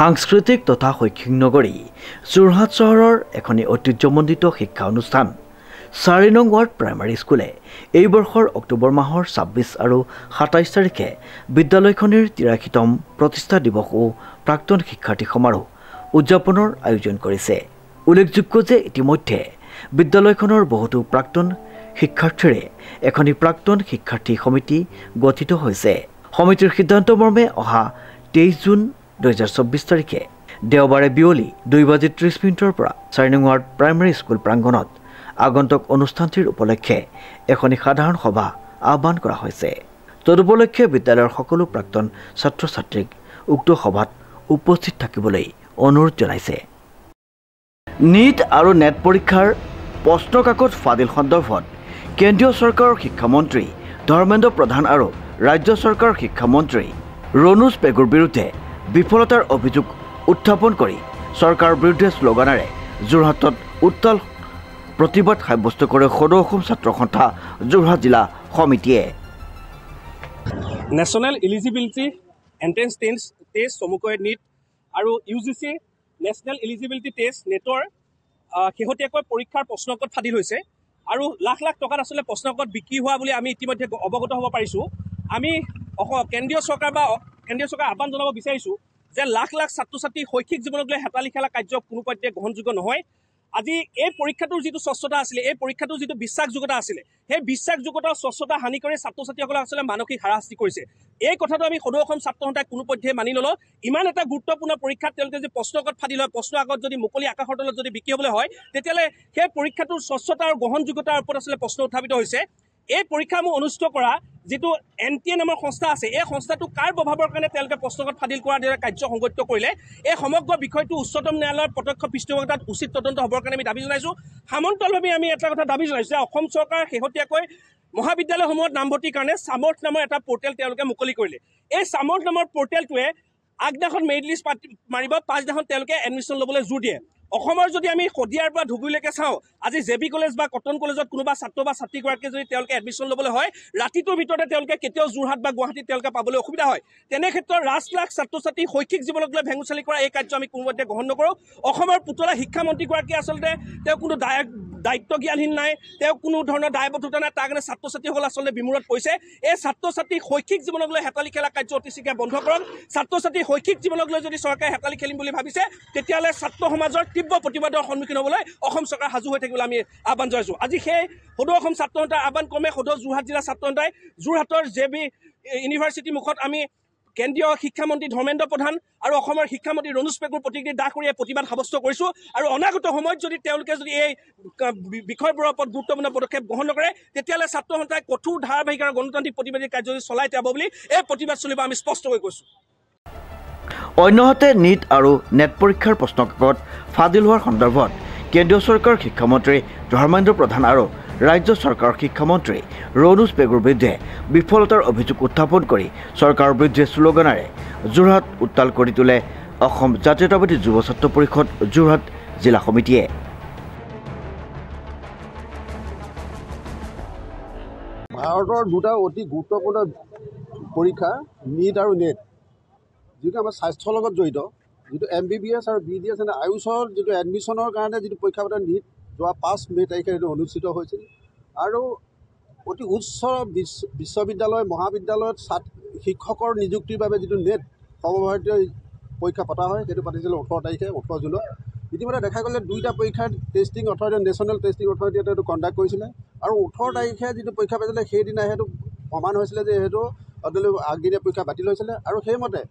সাংস্কৃতিক তথা শৈক্ষিক নগৰী যোৰহাট চহৰৰ এখনি ঐতিহ্যমণ্ডিত শিক্ষা অনুষ্ঠান চাৰি নং ৱাৰ্ড প্ৰাইমাৰী স্কুলে এই বৰ্ষৰ অক্টোবৰ মাহৰ ছাব্বিছ আৰু সাতাইছ তাৰিখে বিদ্যালয়খনিৰ তিৰাশীতম প্ৰতিষ্ঠা দিৱস ও প্ৰাক্তন শিক্ষাৰ্থী সমাৰোহ উদযাপনৰ আয়োজন কৰিছে উল্লেখযোগ্য যে ইতিমধ্যে বিদ্যালয়খনৰ বহুতো প্ৰাক্তন শিক্ষাৰ্থীৰে এখনি প্ৰাক্তন শিক্ষাৰ্থী সমিতি গঠিত হৈছে সমিতিৰ সিদ্ধান্তমৰ্মে অহা তেইছ জুন দুহেজাৰ চৌব্বিছ তাৰিখে দেওবাৰে বিয়লি দুই বাজি ত্ৰিছ মিনিটৰ পৰা চাৰ্নিং ৱাৰ্ড প্ৰাইমাৰী স্কুল প্ৰাংগণত আগন্তুক অনুষ্ঠানটিৰ উপলক্ষে এখনি সাধাৰণ সভা আহ্বান কৰা হৈছে তদুপলক্ষে বিদ্যালয়ৰ সকলো প্ৰাক্তন ছাত্ৰ ছাত্ৰীক উক্ত সভাত উপস্থিত থাকিবলৈ অনুৰোধ জনাইছে নীট আৰু নেট পৰীক্ষাৰ প্ৰশ্নকাকত ফাদিল সন্দৰ্ভত কেন্দ্ৰীয় চৰকাৰৰ শিক্ষামন্ত্ৰী ধৰ্মেন্দ্ৰ প্ৰধান আৰু ৰাজ্য চৰকাৰৰ শিক্ষামন্ত্ৰী ৰণুজ পেগুৰ বিৰুদ্ধে বিফলতাৰ অভিযোগ উত্থাপন কৰি চৰকাৰৰ বিৰুদ্ধে শ্লোগানেৰে যোৰহাটত উত্তাল প্ৰতিবাদ সাব্যস্ত কৰে সদৌ অসম ছাত্ৰ সন্থা যোৰহাট জিলা সমিতিয়ে নেশ্যনেল ইলিজিবিলিটি এণ্ট্ৰেঞ্চ টেঞ্চ টেষ্ট চমুকৈ নীট আৰু U G C national eligibility test নেটৰ শেহতীয়াকৈ পৰীক্ষাৰ প্ৰশ্নকত ফাটিল হৈছে আৰু লাখ লাখ টকাত আচলতে প্ৰশ্নকত বিক্ৰী হোৱা বুলি আমি ইতিমধ্যে অৱগত হ'ব পাৰিছোঁ আমি কেন্দ্ৰীয় চৰকাৰ বা কেন্দ্ৰীয় চৰকাৰ আহ্বান জনাব বিচাৰিছোঁ যে লাখ লাখ ছাত্ৰ ছাত্ৰী শৈক্ষিক জীৱনক লৈ হেতালি খেলা কাৰ্য কোনো পৰ্যায়ে গ্ৰহণযোগ্য নহয় আজি এই পৰীক্ষাটোৰ যিটো স্বচ্ছতা আছিলে এই পৰীক্ষাটোৰ যিটো বিশ্বাসযোগ্যতা আছিলে সেই বিশ্বাসযোগ্যতাৰ স্বচ্ছতা হানি কৰি ছাত্ৰ ছাত্ৰীসকলে আচলতে মানসিক হাৰাশাস্তি কৰিছে এই কথাটো আমি সদৌ অসম ছাত্ৰ সন্থাই কোনো পৰ্যায়ে মানি ললোঁ ইমান এটা গুৰুত্বপূৰ্ণ পৰীক্ষাত তেওঁলোকে যদি প্ৰশ্ন আগত ফাটি লয় প্ৰশ্ন আগত যদি মুকলি আকাশৰ তলত যদি বিকি হ'বলৈ হয় তেতিয়াহ'লে সেই পৰীক্ষাটোৰ স্বচ্ছতা আৰু গ্ৰহণযোগ্যতাৰ ওপৰত আচলতে প্ৰশ্ন উত্থাপিত হৈছে এই পৰীক্ষাসমূহ অনুষ্ঠিত কৰা যিটো এন টি এ নামৰ সংস্থা আছে এই সংস্থাটো কাৰ প্ৰভাৱৰ কাৰণে তেওঁলোকে প্ৰশ্নকত ফাদিল কৰাৰ দৰে কাৰ্য সংগঠিত কৰিলে এই সমগ্ৰ বিষয়টো উচ্চতম ন্যায়ালয়ৰ প্ৰত্যক্ষ পৃষ্ঠপোষকতাত উচিত তদন্ত হ'বৰ কাৰণে আমি দাবী জনাইছোঁ সামন্তলভাৱে আমি এটা কথা দাবী জনাইছোঁ যে অসম চৰকাৰে শেহতীয়াকৈ মহাবিদ্যালয়সমূহত নামভৰ্তিৰ কাৰণে চামৰ্থ নামৰ এটা পৰ্টেল তেওঁলোকে মুকলি কৰিলে এই চামৰ্থ নামৰ পৰ্টেলটোৱে আগদিনাখন মেৰিট লিষ্ট পাতি মাৰিব পাঁচদিনাখন তেওঁলোকে এডমিশ্যন ল'বলৈ জোৰ দিয়ে অসমৰ যদি আমি শদিয়াৰ পৰা ধুবুৰীলৈকে চাওঁ আজি জে বি কলেজ বা কটন কলেজত কোনোবা ছাত্ৰ বা ছাত্ৰীগৰাকীয়ে যদি তেওঁলোকে এডমিশ্যন ল'বলৈ হয় ৰাতিটোৰ ভিতৰতে তেওঁলোকে কেতিয়াও যোৰহাট বা গুৱাহাটীত তেওঁলোকে পাবলৈ অসুবিধা হয় তেনেক্ষেত্ৰত ৰাজ লাখ ছাত্ৰ ছাত্ৰী শৈক্ষিক জীৱনক লৈ ভেঙুচালি কৰা এই কাৰ্য আমি কোনোমতে গ্ৰহণ নকৰোঁ অসমৰ পুতলা শিক্ষামন্ত্ৰীগৰাকীয়ে আচলতে তেওঁ কোনো দায় দায়িত্ব জ্ঞানহীন নাই তেওঁ কোনো ধৰণৰ দায়বদ্ধতা নাই তাৰ কাৰণে ছাত্ৰ ছাত্ৰীসকল আচলতে বিমূৰত পৰিছে এই ছাত্ৰ ছাত্ৰী শৈক্ষিক জীৱনক লৈ হেতালি খেলা কাৰ্য অতি শীঘ্ৰে বন্ধ কৰক ছাত্ৰ ছাত্ৰীৰ শৈক্ষিক জীৱনক লৈ যদি চৰকাৰে হেতালি খেলিম বুলি ভাবিছে তেতিয়াহ'লে ছাত্ৰ সমাজৰ তীব্ৰ প্ৰতিবাদৰ সন্মুখীন হ'বলৈ অসম চৰকাৰ সাজু হৈ থাকিবলৈ আমি আহ্বান জনাইছোঁ আজি সেই সদৌ অসম ছাত্ৰ সন্থাৰ আহ্বান ক্ৰমে সদৌ যোৰহাট জিলাৰ ছাত্ৰ সন্থাই যোৰহাটৰ জে বি ইউনিভাৰ্চিটিৰ মুখত আমি কেন্দ্ৰীয় শিক্ষামন্ত্ৰী ধৰ্মেন্দ্ৰ প্ৰধান আৰু অসমৰ শিক্ষামন্ত্ৰী ৰণুজ পেগুৰ প্ৰতিনিধি দাহ কৰি এই প্ৰতিবাদ সাব্যস্ত কৰিছোঁ আৰু অনাগত সময়ত যদি তেওঁলোকে যদি এই বিষয়বোৰৰ ওপৰত গুৰুত্বপূৰ্ণ পদক্ষেপ গ্ৰহণ নকৰে তেতিয়াহ'লে ছাত্ৰ সন্থাই কঠোৰ ধাৰাবাহিক আৰু গণতান্ত্ৰিক প্ৰতিবাদী কাৰ্যসূচী চলাই যাব বুলি এই প্ৰতিবাদ চলিব আমি স্পষ্টকৈ কৈছোঁ অন্যহাতে নীট আৰু নেট পৰীক্ষাৰ প্ৰশ্নকাকত ফাদিল হোৱাৰ সন্দৰ্ভত কেন্দ্ৰীয় চৰকাৰৰ শিক্ষামন্ত্ৰী ধৰ্মেন্দ্ৰ প্ৰধান আৰু ৰাজ্য চৰকাৰৰ শিক্ষামন্ত্ৰী ৰনুজ পেগুৰ বিৰুদ্ধে বিফলতাৰ অভিযোগ উত্থাপন কৰি চৰকাৰৰ বিৰুদ্ধে শ্লোগানেৰে যোৰহাট উত্তাল কৰি তোলে অসম জাতীয়তাবাদী যুৱ ছাত্ৰ পৰিষদ যোৰহাট জিলা সমিতিয়ে ভাৰতৰ দুটা অতি গুৰুত্বপূৰ্ণ পৰীক্ষা নীট আৰু নেট যিটো আমাৰ স্বাস্থ্যৰ লগত জড়িত যিটো এম বি বি এছ আৰু বি ডি এছ আয়ুষৰ যিটো এডমিশ্যনৰ কাৰণে যিটো পৰীক্ষা পাতে নীট যোৱা পাঁচ মে' তাৰিখে সেইটো অনুষ্ঠিত হৈছিল আৰু অতি উচ্চ বিশ্ববিদ্যালয় মহাবিদ্যালয়ত ছাত্ৰ শিক্ষকৰ নিযুক্তিৰ বাবে যিটো নেট সৰ্বভাৰতীয় পৰীক্ষা পতা হয় সেইটো পাতিছিলোঁ ওঠৰ তাৰিখে ওঠৰ জুনত ইতিমধ্যে দেখা গ'লে দুইটা পৰীক্ষাৰ টেষ্টিং অথৰিটি নেশ্যনেল টেষ্টিং অথৰিটিয়ে সেইটো কণ্ডাক্ট কৰিছিলে আৰু ওঠৰ তাৰিখে যিটো পৰীক্ষা পাতিছিলে সেইদিনা সেইটো প্ৰমাণ হৈছিলে যে সেইটো আগদিনীয়া পৰীক্ষা বাতিল হৈছিলে আৰু সেইমতে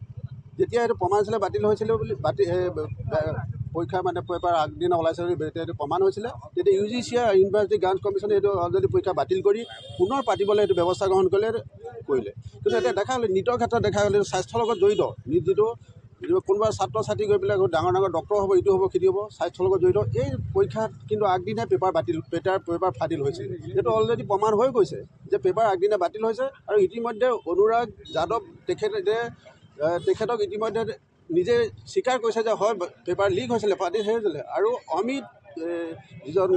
যেতিয়া সেইটো প্ৰমাণ হৈছিলে বাতিল হৈছিলে বুলি বাতিল পৰীক্ষা মানে পেপাৰ আগদিনা ওলাইছে প্ৰমাণ হৈছিলে তেতিয়া ইউ জি চি আৰু ইউনিভাৰ্চিটি গ্ৰাণ্ট কমিশনে সেইটো অলৰেডি পৰীক্ষা বাতিল কৰি পুনৰ পাতিবলৈ সেইটো ব্যৱস্থা গ্ৰহণ কৰিলে কৰিলে কিন্তু এতিয়া দেখা গ'ল নীটৰ ক্ষেত্ৰত দেখা গ'লে স্বাস্থ্যৰ লগত জড়িত নীট যিটো কোনোবা ছাত্ৰ ছাত্ৰী গৈ পেলাই ডাঙৰ ডাঙৰ ডক্টৰ হ'ব ইটো হ'ব খেতি হ'ব স্বাস্থ্যৰ লগত জড়িত এই পৰীক্ষাত কিন্তু আগদিনাই পেপাৰ বাতিল পেপাৰ পেপাৰ ফাটিল হৈছে সেইটো অলৰেডি প্ৰমাণ হৈ গৈছে যে পেপাৰ আগদিনা বাতিল হৈছে আৰু ইতিমধ্যে অনুৰাগ যাদৱ তেখেতে তেখেতক ইতিমধ্যে নিজে স্বীকাৰ কৰিছে যে হয় পেপাৰ লিক হৈছিলে পাৰ্টি হৈছিলে আৰু অমিত যিজন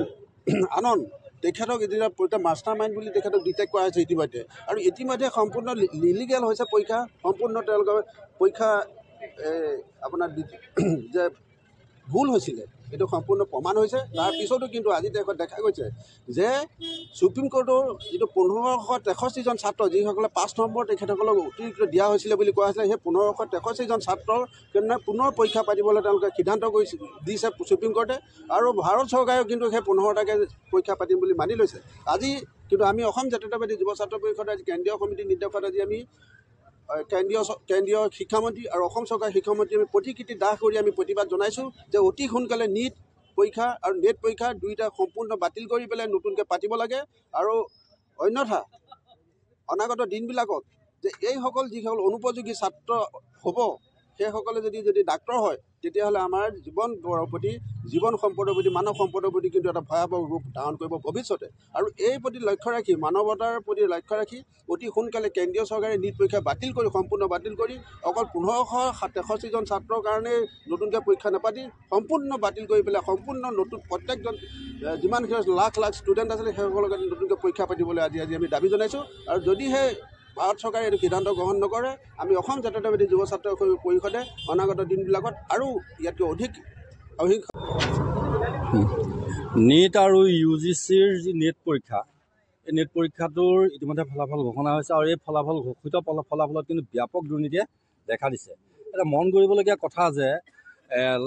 আনন্দ তেখেতক ইতিমধ্যে মাষ্টাৰ মাইণ্ড বুলি তেখেতক ডিটেক্ট কৰা হৈছে ইতিমধ্যে আৰু ইতিমধ্যে সম্পূৰ্ণ লিলিগেল হৈছে পৰীক্ষা সম্পূৰ্ণ তেওঁলোকৰ পৰীক্ষা আপোনাৰ যে ভুল হৈছিলে এইটো সম্পূৰ্ণ প্ৰমাণ হৈছে তাৰপিছতো কিন্তু আজি তাৰিখত দেখা গৈছে যে চুপ্ৰিম কোৰ্টৰ যিটো পোন্ধৰশ তেষষ্ঠিজন ছাত্ৰ যিসকলে পাঁচ নম্বৰ তেখেতসকলক অতিৰিক্ত দিয়া হৈছিলে বুলি কোৱা হৈছিলে সেই পোন্ধৰশ তেষষ্ঠিজন ছাত্ৰৰ কেনে পুনৰ পৰীক্ষা পাতিবলৈ তেওঁলোকে সিদ্ধান্ত কৰিছে দিছে চুপ্ৰিম কোৰ্টে আৰু ভাৰত চৰকাৰেও কিন্তু সেই পোন্ধৰটাকৈ পৰীক্ষা পাতিম বুলি মানি লৈছে আজি কিন্তু আমি অসম জাতীয়তাবাদী যুৱ ছাত্ৰ পৰিষদৰ আজি কেন্দ্ৰীয় সমিতিৰ নিৰ্দেশত আজি আমি কেন্দ্ৰীয় কেন্দ্ৰীয় শিক্ষামন্ত্ৰী আৰু অসম চৰকাৰ শিক্ষামন্ত্ৰী আমি প্ৰতিকৃতি দাহ কৰি আমি প্ৰতিবাদ জনাইছোঁ যে অতি সোনকালে নীট পৰীক্ষা আৰু নেট পৰীক্ষা দুয়োটা সম্পূৰ্ণ বাতিল কৰি পেলাই নতুনকৈ পাতিব লাগে আৰু অন্যথা অনাগত দিনবিলাকত যে এইসকল যিসকল অনুপযোগী ছাত্ৰ হব সেইসকলে যদি যদি ডাক্তৰ হয় তেতিয়াহ'লে আমাৰ জীৱন প্ৰতি জীৱন সম্পদৰ প্ৰতি মানৱ সম্পদৰ প্ৰতি কিন্তু এটা ভয়াৱহ ৰূপ ধাৰণ কৰিব ভৱিষ্যতে আৰু এই প্ৰতি লক্ষ্য ৰাখি মানৱতাৰ প্ৰতি লক্ষ্য ৰাখি অতি সোনকালে কেন্দ্ৰীয় চৰকাৰে নীট পৰীক্ষা বাতিল কৰি সম্পূৰ্ণ বাতিল কৰি অকল পোন্ধৰশ তেষষ্ঠিজন ছাত্ৰৰ কাৰণেই নতুনকৈ পৰীক্ষা নাপাতি সম্পূৰ্ণ বাতিল কৰি পেলাই সম্পূৰ্ণ নতুন প্ৰত্যেকজন যিমানখিনি লাখ লাখ ষ্টুডেণ্ট আছিলে সেইসকলক নতুনকৈ পৰীক্ষা পাতিবলৈ আজি আজি আমি দাবী জনাইছোঁ আৰু যদিহে ভাৰত চৰকাৰে এইটো সিদ্ধান্ত গ্ৰহণ নকৰে আমি অসম জাতীয়তাবাদী যুৱ ছাত্ৰ পৰিষদে অনাগত দিনবিলাকত আৰু ইয়াতকৈ অধিক অধিক নীট আৰু ইউ জি চিৰ যি নেট পৰীক্ষা এই নেট পৰীক্ষাটোৰ ইতিমধ্যে ফলাফল ঘোষণা হৈছে আৰু এই ফলাফল ঘোষিত ফলাফলত কিন্তু ব্যাপক দুৰ্নীতিয়ে দেখা দিছে এটা মন কৰিবলগীয়া কথা যে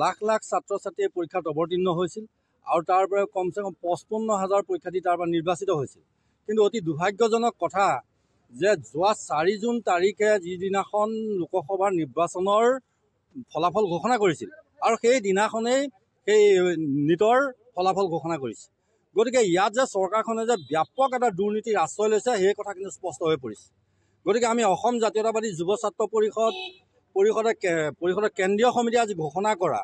লাখ লাখ ছাত্ৰ ছাত্ৰীয়ে পৰীক্ষাত অৱতীৰ্ণ হৈছিল আৰু তাৰ পৰা কমচে কম পঁচপন্ন হাজাৰ পৰীক্ষাৰ্থী তাৰ পৰা নিৰ্বাচিত হৈছিল কিন্তু অতি দুৰ্ভাগ্যজনক কথা যে যোৱা চাৰি জুন তাৰিখে যিদিনাখন লোকসভাৰ নিৰ্বাচনৰ ফলাফল ঘোষণা কৰিছিল আৰু সেই দিনাখনেই সেই নীটৰ ফলাফল ঘোষণা কৰিছে গতিকে ইয়াত যে চৰকাৰখনে যে ব্যাপক এটা দুৰ্নীতিৰ আশ্ৰয় লৈছে সেই কথা কিন্তু স্পষ্ট হৈ পৰিছে গতিকে আমি অসম জাতীয়তাবাদী যুৱ ছাত্ৰ পৰিষদ পৰিষদে পৰিষদৰ কেন্দ্ৰীয় সমিতিয়ে আজি ঘোষণা কৰা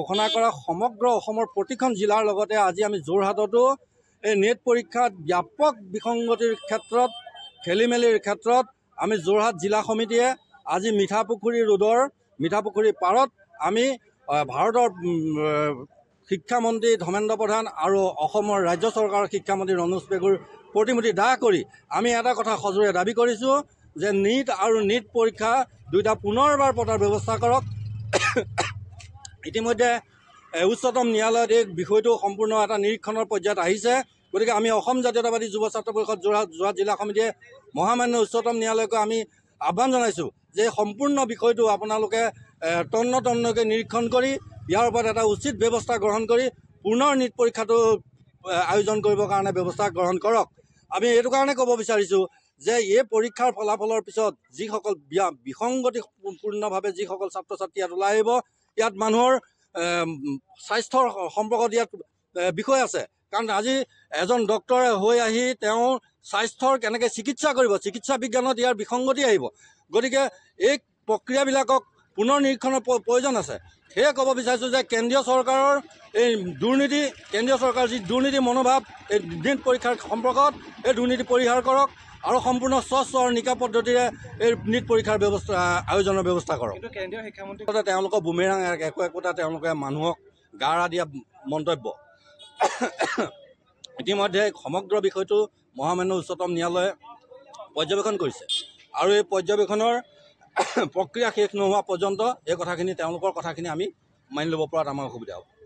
ঘোষণা কৰা সমগ্ৰ অসমৰ প্ৰতিখন জিলাৰ লগতে আজি আমি যোৰহাটতো এই নেট পৰীক্ষাত ব্যাপক বিসংগতিৰ ক্ষেত্ৰত খেলি মেলিৰ ক্ষেত্ৰত আমি যোৰহাট জিলা সমিতিয়ে আজি মিঠাপুখুৰী ৰোডৰ মিঠাপুখুৰীৰ পাৰত আমি ভাৰতৰ শিক্ষামন্ত্ৰী ধৰ্মেন্দ্ৰ প্ৰধান আৰু অসমৰ ৰাজ্য চৰকাৰৰ শিক্ষামন্ত্ৰী ৰনোজ পেগুৰ প্ৰতিমূৰ্তি দাহ কৰি আমি এটা কথা সজোৰে দাবী কৰিছোঁ যে নীট আৰু নীট পৰীক্ষা দুয়োটা পুনৰবাৰ পতাৰ ব্যৱস্থা কৰক ইতিমধ্যে উচ্চতম ন্যায়ালয়ত এই বিষয়টো সম্পূৰ্ণ এটা নিৰীক্ষণৰ পৰ্যায়ত আহিছে গতিকে আমি অসম জাতীয়তাবাদী যুৱ ছাত্ৰ পৰিষদ যোৰহাট যোৰহাট জিলা সমিতিয়ে মহামান্য উচ্চতম ন্যায়ালয়কো আমি আহ্বান জনাইছোঁ যে সম্পূৰ্ণ বিষয়টো আপোনালোকে তন্ন তন্নকৈ নিৰীক্ষণ কৰি ইয়াৰ ওপৰত এটা উচিত ব্যৱস্থা গ্ৰহণ কৰি পুনৰ নীট পৰীক্ষাটো আয়োজন কৰিবৰ কাৰণে ব্যৱস্থা গ্ৰহণ কৰক আমি এইটো কাৰণে ক'ব বিচাৰিছোঁ যে এই পৰীক্ষাৰ ফলাফলৰ পিছত যিসকল বিসংগতিপূৰ্ণভাৱে যিসকল ছাত্ৰ ছাত্ৰী ইয়াত ওলাই আহিব ইয়াত মানুহৰ স্বাস্থ্যৰ সম্পৰ্ক দিয়াত বিষয় আছে কাৰণ আজি এজন ডক্তৰে হৈ আহি তেওঁৰ স্বাস্থ্যৰ কেনেকৈ চিকিৎসা কৰিব চিকিৎসা বিজ্ঞানত ইয়াৰ বিসংগতি আহিব গতিকে এই প্ৰক্ৰিয়াবিলাকক পুনৰ নিৰীক্ষণৰ প্ৰয়োজন আছে সেয়ে ক'ব বিচাৰিছোঁ যে কেন্দ্ৰীয় চৰকাৰৰ এই দুৰ্নীতি কেন্দ্ৰীয় চৰকাৰৰ যি দুৰ্নীতি মনোভাৱ এই নীট পৰীক্ষাৰ সম্পৰ্কত এই দুৰ্নীতি পৰিহাৰ কৰক আৰু সম্পূৰ্ণ স্বচ্ছ আৰু নিকা পদ্ধতিৰে এই নীট পৰীক্ষাৰ ব্যৱস্থা আয়োজনৰ ব্যৱস্থা কৰক কেন্দ্ৰীয় শিক্ষামন্ত্ৰী তেওঁলোকৰ বুমেৰাং একো একোটা তেওঁলোকে মানুহক গাৰা দিয়া মন্তব্য ইতিমধ্যে সমগ্ৰ বিষয়টো মহামান্য উচ্চতম ন্যায়ালয়ে পৰ্যবেক্ষণ কৰিছে আৰু এই পৰ্যবেক্ষণৰ প্ৰক্ৰিয়া শেষ নোহোৱা পৰ্যন্ত এই কথাখিনি তেওঁলোকৰ কথাখিনি আমি মানি ল'ব পৰাত আমাৰ অসুবিধা হ'ব